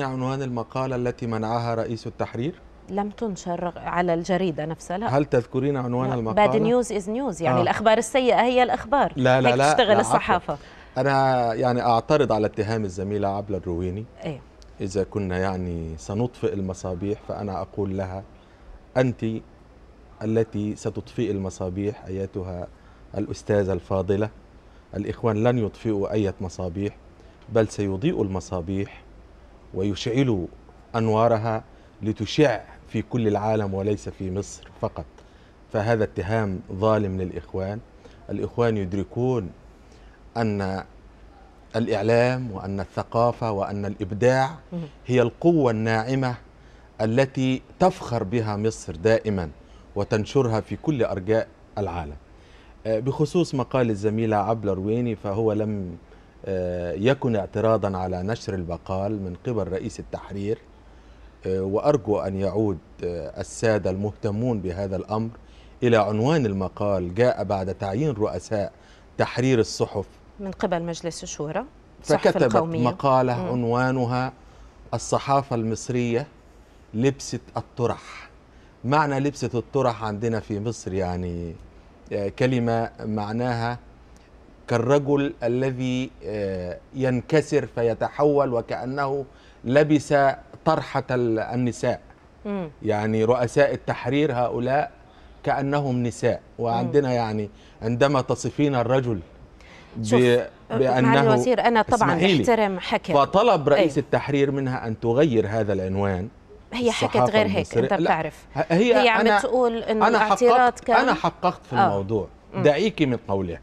تستطيع عنوان المقالة التي منعها رئيس التحرير؟ لم تنشر على الجريدة نفسها لا. هل تذكرين عنوان لا. المقالة؟ باد نيوز إز نيوز يعني آه. الأخبار السيئة هي الأخبار لا لا لا تشتغل لا الصحافة أنا يعني أعترض على اتهام الزميلة عبلة الرويني أيه؟ إذا كنا يعني سنطفئ المصابيح فأنا أقول لها أنت التي ستطفئ المصابيح أيتها الأستاذة الفاضلة الإخوان لن يطفئوا أي مصابيح بل سيضيء المصابيح ويشعلوا أنوارها لتشع في كل العالم وليس في مصر فقط فهذا اتهام ظالم للإخوان الإخوان يدركون أن الإعلام وأن الثقافة وأن الإبداع هي القوة الناعمة التي تفخر بها مصر دائما وتنشرها في كل أرجاء العالم آه، بخصوص مقال الزميلة عبلة رويني فهو لم آه، يكن اعتراضا على نشر البقال من قبل رئيس التحرير آه، وأرجو أن يعود آه، السادة المهتمون بهذا الأمر إلى عنوان المقال جاء بعد تعيين رؤساء تحرير الصحف من قبل مجلس الشورى فكتبت مقالة مم. عنوانها الصحافة المصرية لبسة الطرح معنى لبسة الطرح عندنا في مصر يعني كلمة معناها كالرجل الذي آه، ينكسر فيتحول وكأنه لبس طرحة النساء يعني رؤساء التحرير هؤلاء كأنهم نساء وعندنا يعني عندما تصفين الرجل بأنه الوزير أنا طبعا أحترم حكم فطلب أيوه. رئيس أيوه. التحرير منها أن تغير هذا العنوان هي حكت غير هيك أنت بتعرف هي, هي عم تقول أنه الاعتراض كان أنا حققت في أوه. الموضوع دعيكي من قولها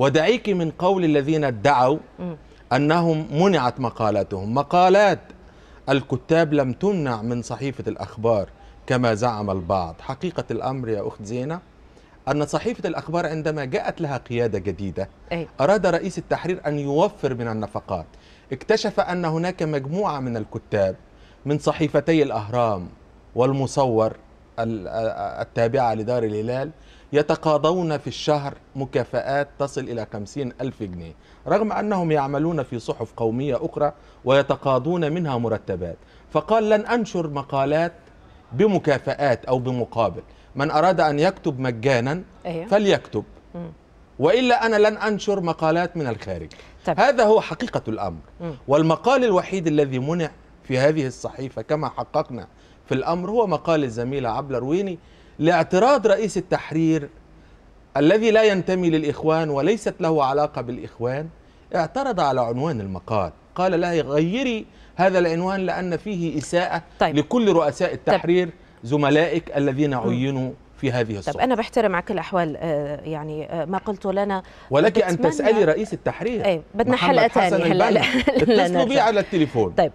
ودعيك من قول الذين ادعوا أنهم منعت مقالاتهم مقالات الكتاب لم تمنع من صحيفة الأخبار كما زعم البعض حقيقة الأمر يا أخت زينة أن صحيفة الأخبار عندما جاءت لها قيادة جديدة أراد رئيس التحرير أن يوفر من النفقات اكتشف أن هناك مجموعة من الكتاب من صحيفتي الأهرام والمصور التابعة لدار الهلال يتقاضون في الشهر مكافآت تصل إلى 50 ألف جنيه رغم أنهم يعملون في صحف قومية أخرى ويتقاضون منها مرتبات فقال لن أنشر مقالات بمكافآت أو بمقابل من أراد أن يكتب مجانا أيوه. فليكتب وإلا أنا لن أنشر مقالات من الخارج طيب. هذا هو حقيقة الأمر والمقال الوحيد الذي منع في هذه الصحيفة كما حققنا في الأمر هو مقال الزميلة عبلة رويني لاعتراض رئيس التحرير الذي لا ينتمي للإخوان وليست له علاقة بالإخوان اعترض على عنوان المقال قال لها غيري هذا العنوان لأن فيه إساءة طيب. لكل رؤساء طيب. التحرير طيب. زملائك الذين عينوا في هذه طيب، الصورة طب أنا بحترم على كل الأحوال آه، يعني آه، ما قلته لنا ولك أن تسألي رئيس التحرير أي بدنا حلقة ثانية هلا اتصلوا بي على التليفون طيب